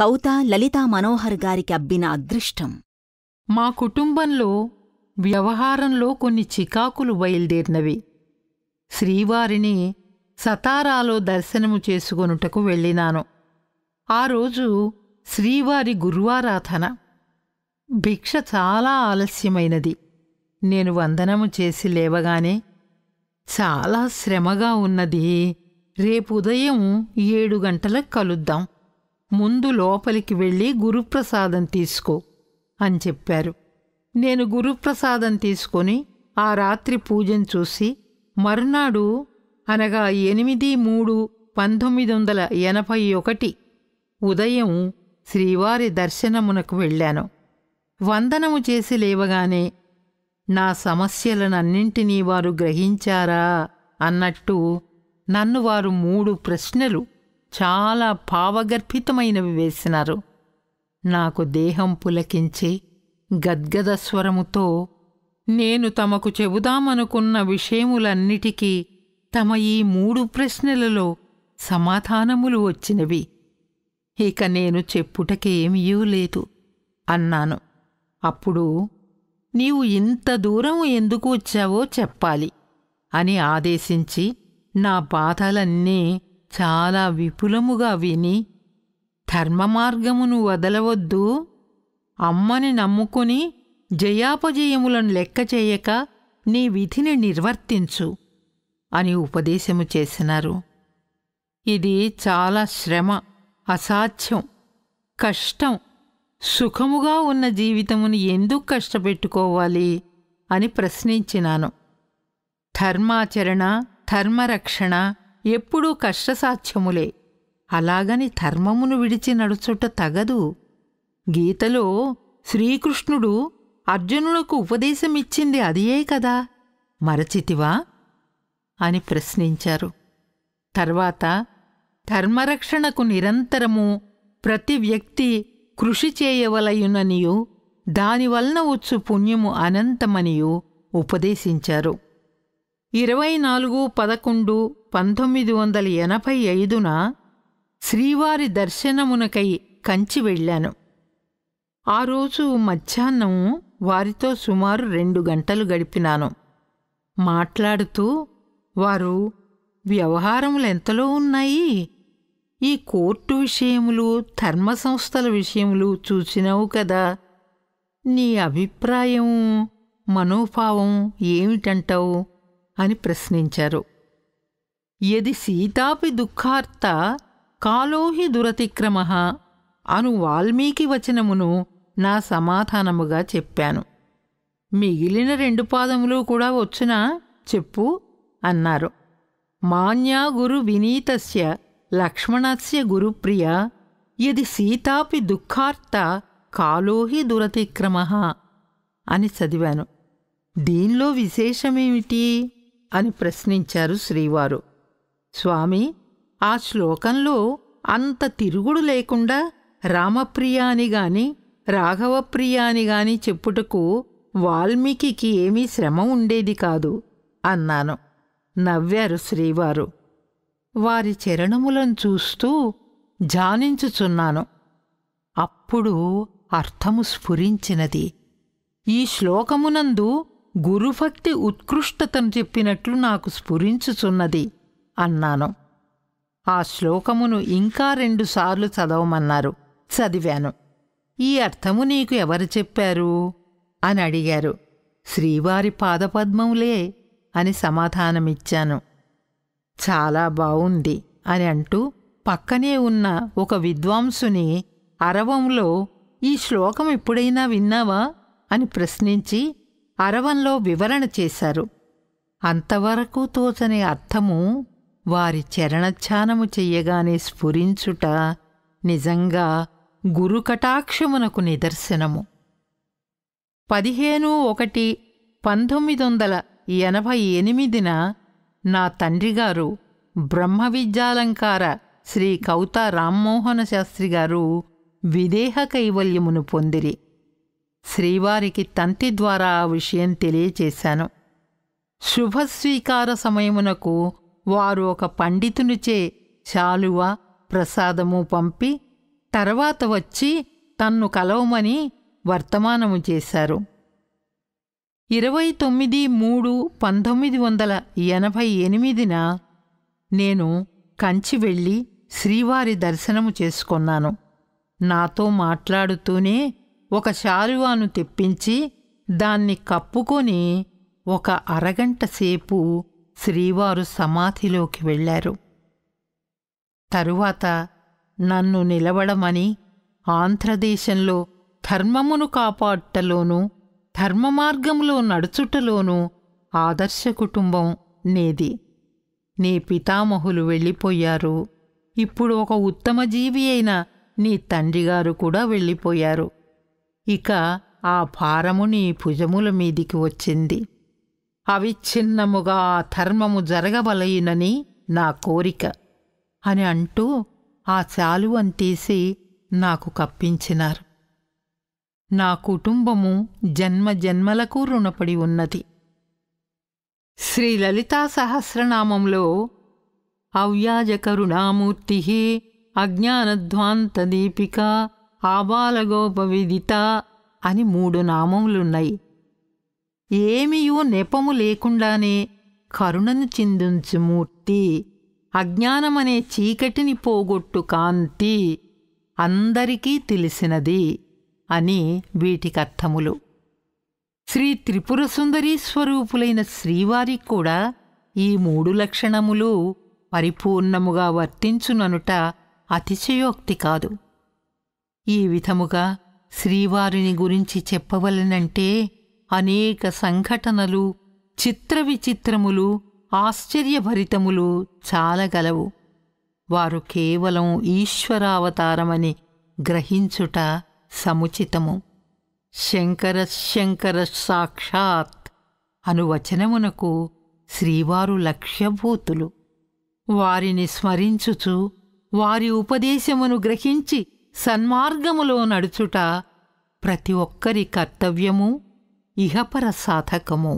కౌత లలితా మనోహర్ గారికి అబ్బిన అదృష్టం మా కుటుంబంలో వ్యవహారంలో కొన్ని చికాకులు బయలుదేరినవి శ్రీవారిని సతారాలో దర్శనము చేసుకొనుటకు వెళ్ళినాను ఆ రోజు శ్రీవారి గురువారాధన భిక్ష చాలా ఆలస్యమైనది నేను వందనము చేసి లేవగానే చాలా శ్రమగా ఉన్నది రేపు ఉదయం ఏడు గంటలకు కలుద్దాం ముందు లోపలికి వెళ్ళి గురుప్రసాదం తీసుకో అని చెప్పారు నేను గురుప్రసాదం తీసుకొని ఆ రాత్రి పూజను చూసి మరునాడు అనగా ఎనిమిది మూడు పంతొమ్మిది వందల ఎనభై ఒకటి ఉదయం శ్రీవారి దర్శనమునకు వెళ్ళాను వందనము చేసి లేవగానే నా సమస్యలనన్నింటినీ వారు గ్రహించారా అన్నట్టు నన్ను వారు మూడు ప్రశ్నలు చాలా భావగర్భితమైనవి వేసినారు నాకు దేహం పులకించి గద్గద స్వరముతో నేను తమకు చెబుదామనుకున్న విషయములన్నిటికీ తమ ఈ మూడు ప్రశ్నలలో సమాధానములు వచ్చినవి ఇక నేను చెప్పుటకేమియూ లేదు అన్నాను అప్పుడు నీవు ఇంత దూరం ఎందుకు వచ్చావో చెప్పాలి అని ఆదేశించి నా బాధలన్నీ చాలా విపులముగా విని ధర్మమార్గమును వదలవద్దు అమ్మని నమ్ముకుని జయాపజయములను లెక్క చేయక నీ విధిని నిర్వర్తించు అని ఉపదేశము చేసినారు ఇది చాలా శ్రమ అసాధ్యం కష్టం సుఖముగా ఉన్న జీవితమును ఎందుకు కష్టపెట్టుకోవాలి అని ప్రశ్నించినాను ధర్మాచరణ ధర్మరక్షణ ఎప్పుడూ కష్టసాధ్యములే అలాగని ధర్మమును విడిచి నడుచుట తగదు గీతలో శ్రీకృష్ణుడు అర్జునులకు ఉపదేశమిచ్చింది అదియే కదా మరచితివా అని ప్రశ్నించారు తర్వాత ధర్మరక్షణకు నిరంతరము ప్రతి వ్యక్తి కృషి చేయవలయుననియు దానివలన వచ్చు పుణ్యము అనంతమనియు ఉపదేశించారు ఇరవై నాలుగు పదకొండు పంతొమ్మిది వందల ఎనభై ఐదున శ్రీవారి దర్శనమునకై కంచి వెళ్ళాను ఆ రోజు మధ్యాహ్నం వారితో సుమారు రెండు గంటలు గడిపినాను మాట్లాడుతూ వారు వ్యవహారములు ఎంతలో ఉన్నాయి ఈ కోర్టు విషయములు ధర్మ సంస్థల విషయములు చూసినావు కదా నీ అభిప్రాయం మనోభావం ఏమిటంటావు అని ప్రశ్నించారు యది సీతాపి దుఃఖార్త కాలోహి దురతిక్రమ అను వాల్మీకి వచనమును నా సమాధానముగా చెప్పాను మిగిలిన రెండు పాదములు కూడా వచ్చునా చెప్పు అన్నారు మాన్యా గురు వినీతస్య లక్ష్మణస్య గురుప్రియ ఇది సీతాపి దుఃఖార్త కాలోహి దురతిక్రమ అని చదివాను దీనిలో విశేషమేమిటి అని ప్రశ్నించారు శ్రీవారు స్వామి ఆ శ్లోకంలో అంత తిరుగుడు లేకుండా రామప్రియాని గాని రాఘవప్రియాని గాని చెప్పుటకు వాల్మీకి ఏమీ శ్రమ ఉండేది కాదు అన్నాను నవ్వారు శ్రీవారు వారి చరణములను చూస్తూ జానించుచున్నాను అప్పుడు అర్థము స్ఫురించినది ఈ శ్లోకమునందు గురుభక్తి ఉత్కృష్టతను చెప్పినట్లు నాకు స్ఫురించుచున్నది అన్నాను ఆ శ్లోకమును ఇంకా రెండుసార్లు చదవమన్నారు చదివాను ఈ అర్థము నీకు ఎవరు చెప్పారు అని అడిగారు శ్రీవారి పాదపద్మములే అని సమాధానమిచ్చాను చాలా బావుంది అని అంటూ పక్కనే ఉన్న ఒక విద్వాంసుని అరవంలో ఈ శ్లోకం ఎప్పుడైనా విన్నావా అని ప్రశ్నించి అరవంలో వివరణ చేశారు అంతవరకు తోచని అర్థము వారి చరణఛానము చెయ్యగానే స్ఫురించుట నిజంగా గురుకటాక్షమునకు నిదర్శనము పదిహేను ఒకటి పంతొమ్మిది వందల ఎనభై ఎనిమిదిన నా తండ్రిగారు బ్రహ్మవిద్యాలంకార శ్రీ కౌత రామ్మోహన శాస్త్రి గారు విదేహ కైవల్యమును పొందిరి శ్రీవారికి తంతి ద్వారా ఆ విషయం తెలియచేశాను శుభస్వీకార సమయమునకు వారు ఒక పండితునిచే శాలువ ప్రసాదము పంపి తర్వాత వచ్చి తన్ను కలవమని వర్తమానము చేశారు ఇరవై తొమ్మిది మూడు పంతొమ్మిది వందల ఎనభై ఎనిమిదిన నేను కంచి వెళ్ళి శ్రీవారి దర్శనము చేసుకున్నాను నాతో మాట్లాడుతూనే ఒక శాలువాను తెప్పించి దాన్ని కప్పుకొని ఒక అరగంట సేపు శ్రీవారు సమాధిలోకి వెళ్ళారు తరువాత నన్ను నిలవడమని ఆంధ్రదేశంలో ధర్మమును కాపాడటలోనూ ధర్మమార్గంలో నడుచుటలోనూ ఆదర్శ కుటుంబం నేది నీ పితామహులు వెళ్ళిపోయారు ఇప్పుడు ఒక ఉత్తమ జీవి అయిన నీ తండ్రిగారు కూడా వెళ్ళిపోయారు ఇక ఆ భారము నీ భుజముల మీదికి వచ్చింది అవిచ్ఛిన్నముగా ధర్మము జరగబలయినని నా కోరిక అని అంటూ ఆ శాలువను తీసి నాకు కప్పించినారు నా కుటుంబము జన్మ జన్మలకు రుణపడి ఉన్నది శ్రీ లలితా సహస్రనామంలో అజ్ఞానధ్వాంత అజ్ఞానధ్వాంతదీపిక ఆబాలగోపవిదిత అని మూడు నామములున్నాయి ఏమియూ నెపము లేకుండానే కరుణను చిందుంచు మూర్తి అజ్ఞానమనే చీకటిని పోగొట్టు కాంతి అందరికీ తెలిసినది అని వీటికర్థములు శ్రీ త్రిపుర సుందరీ స్వరూపులైన శ్రీవారికి కూడా ఈ మూడు లక్షణములు పరిపూర్ణముగా వర్తించుననుట అతిశయోక్తి కాదు ఈ విధముగా శ్రీవారిని గురించి చెప్పవలనంటే అనేక సంఘటనలు చిత్రవిచిత్రములు ఆశ్చర్యభరితములు చాలగలవు వారు కేవలం ఈశ్వరావతారమని గ్రహించుట సముచితము శంకర శంకర సాక్షాత్ అనువచనమునకు శ్రీవారు లక్ష్యభూతులు వారిని స్మరించుచు వారి ఉపదేశమును గ్రహించి సన్మార్గములో నడుచుట ప్రతి ఒక్కరి కర్తవ్యము ఇహపర సాధకము